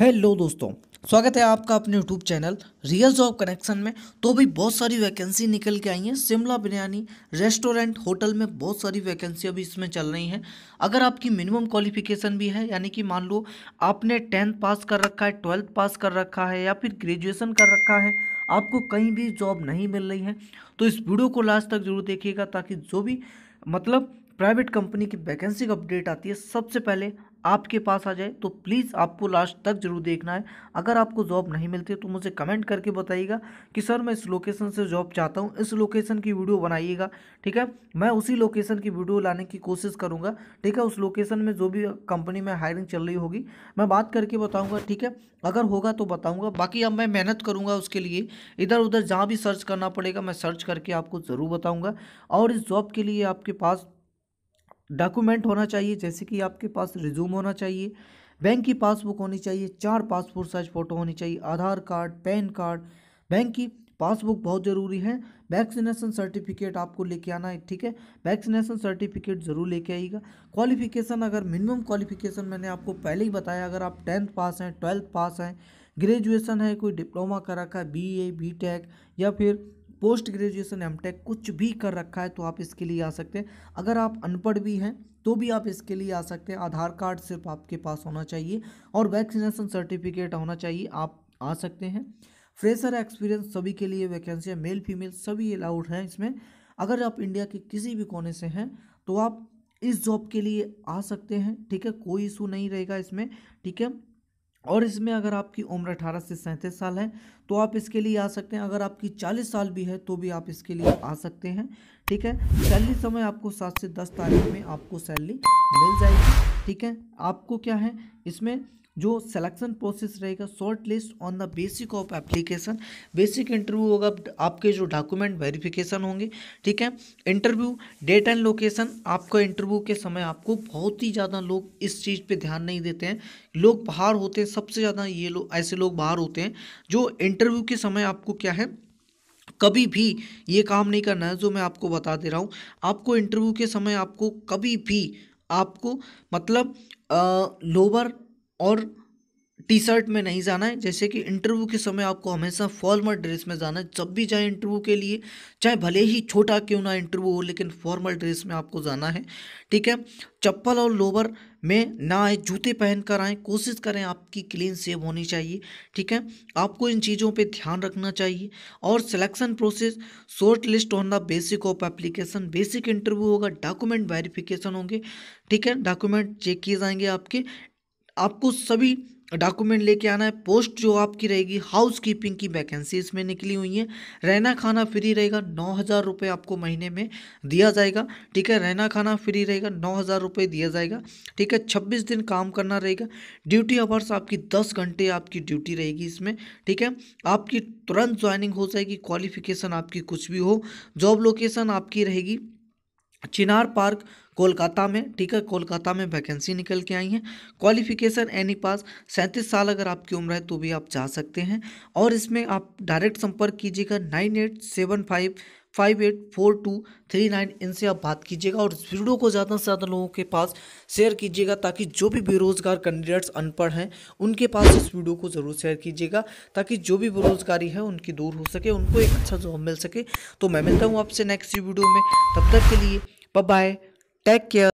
hello दोस्तों स्वागत है आपका अपने YouTube channel real job connection में तो भी बहुत सारी वैकेंसी निकल के आई हैं शिमला बिरयानी रेस्टोरेंट होटल में बहुत सारी वैकेंसी अभी इसमें चल रही हैं अगर आपकी मिनिमम क्वालिफिकेशन भी है यानी कि मान लो आपने टेंथ पास कर रखा है ट्वेल्थ पास कर रखा है या फिर ग्रेजुएसन कर रखा है आपको कहीं भी जॉब नहीं मिल रही है तो इस वीडियो को लास्ट तक जरूर देखिएगा ताकि जो भी मतलब प्राइवेट कंपनी की वैकेंसी का अपडेट आती है सबसे पहले आपके पास आ जाए तो प्लीज़ आपको लास्ट तक जरूर देखना है अगर आपको जॉब नहीं मिलती तो मुझे कमेंट करके बताइएगा कि सर मैं इस लोकेशन से जॉब चाहता हूँ इस लोकेशन की वीडियो बनाइएगा ठीक है मैं उसी लोकेशन की वीडियो लाने की कोशिश करूँगा ठीक है उस लोकेशन में जो भी कंपनी में हायरिंग चल रही होगी मैं बात करके बताऊँगा ठीक है अगर होगा तो बताऊँगा बाकी अब मैं मेहनत करूँगा उसके लिए इधर उधर जहाँ भी सर्च करना पड़ेगा मैं सर्च करके आपको ज़रूर बताऊँगा और इस जॉब के लिए आपके पास डॉक्यूमेंट होना चाहिए जैसे कि आपके पास रिज्यूम होना चाहिए बैंक की पासबुक होनी चाहिए चार पासपोर्ट साइज फ़ोटो होनी चाहिए Aadhaar card pan card bank की पासबुक बहुत ज़रूरी है वैक्सीनेशन सर्टिफिकेट आपको लेके आना है ठीक है वैक्सीनेशन सर्टिफिकेट ज़रूर लेके आइएगा क्वालिफिकेशन अगर मिनिमम क्वालिफिकेशन मैंने आपको पहले ही बताया अगर आप टेंथ पास हैं ट्वेल्थ पास हैं ग्रेजुएशन है कोई डिप्लोमा कर रखा है बी ए बी या फिर पोस्ट ग्रेजुएशन एम टेक कुछ भी कर रखा है तो आप इसके लिए आ सकते हैं अगर आप अनपढ़ भी हैं तो भी आप इसके लिए आ सकते हैं आधार कार्ड सिर्फ आपके पास होना चाहिए और वैक्सीनेशन सर्टिफिकेट होना चाहिए आप आ सकते हैं फ्रेशर एक्सपीरियंस सभी के लिए वैकेंसी है मेल फीमेल सभी अलाउड हैं इसमें अगर आप इंडिया के किसी भी कोने से हैं तो आप इस जॉब के लिए आ सकते हैं ठीक है कोई इशू नहीं रहेगा इसमें ठीक है और इसमें अगर आपकी उम्र अठारह से सैंतीस साल है तो आप इसके लिए आ सकते हैं अगर आपकी चालीस साल भी है तो भी आप इसके लिए आ सकते हैं ठीक है सैलरी समय आपको सात से दस तारीख में आपको सैलरी मिल जाएगी ठीक है आपको क्या है इसमें जो सिलेक्शन प्रोसेस रहेगा short list on the basic of application basic interview होगा आपके जो डॉक्यूमेंट वेरिफिकेशन होंगे ठीक है इंटरव्यू डेट एंड लोकेशन आपका इंटरव्यू के समय आपको बहुत ही ज़्यादा लोग इस चीज़ पे ध्यान नहीं देते हैं लोग बाहर होते हैं सबसे ज़्यादा ये लोग ऐसे लोग बाहर होते हैं जो इंटरव्यू के समय आपको क्या है कभी भी ये काम नहीं करना है जो मैं आपको बता दे रहा हूँ आपको इंटरव्यू के समय आपको कभी भी आपको मतलब लोअर और टी शर्ट में नहीं जाना है जैसे कि इंटरव्यू के समय आपको हमेशा फॉर्मल ड्रेस में जाना है जब भी जाए इंटरव्यू के लिए चाहे भले ही छोटा क्यों ना इंटरव्यू हो लेकिन फॉर्मल ड्रेस में आपको जाना है ठीक है चप्पल और लोवर में ना आए जूते पहन कर आएँ कोशिश करें आपकी क्लीन सेव होनी चाहिए ठीक है आपको इन चीज़ों पे ध्यान रखना चाहिए और selection process short list on the basic of application basic interview होगा डॉक्यूमेंट वेरिफिकेशन होंगे ठीक है डॉक्यूमेंट चेक किए जाएंगे आपके आपको सभी डॉक्यूमेंट लेके आना है पोस्ट जो आपकी रहेगी हाउस कीपिंग की वैकेंसी इसमें निकली हुई है रहना खाना फ्री रहेगा नौ हज़ार रुपये आपको महीने में दिया जाएगा ठीक है रहना खाना फ्री रहेगा नौ हज़ार रुपये दिया जाएगा ठीक है छब्बीस दिन काम करना रहेगा ड्यूटी आवर्स आपकी दस घंटे आपकी ड्यूटी रहेगी इसमें ठीक है आपकी तुरंत ज्वाइनिंग हो जाएगी क्वालिफिकेशन आपकी कुछ भी हो जॉब लोकेशन आपकी रहेगी चिनार पार्क कोलकाता में ठीक है कोलकाता में वैकेंसी निकल के आई है क्वालिफिकेशन एनी पास सैंतीस साल अगर आपकी उम्र है तो भी आप जा सकते हैं और इसमें आप डायरेक्ट संपर्क कीजिएगा nine eight seven five five eight four two three nine इनसे आप बात कीजिएगा और इस वीडियो को ज़्यादा से ज़्यादा लोगों के पास शेयर कीजिएगा ताकि जो भी बेरोज़गार कैंडिडेट्स अनपढ़ हैं उनके पास इस वीडियो को ज़रूर शेयर कीजिएगा ताकि जो भी बेरोज़गारी है उनकी दूर हो सके उनको एक अच्छा जॉब मिल सके तो मैं मिलता हूँ आपसे नेक्स्ट वीडियो में तब तक के लिए बाय टेक केयर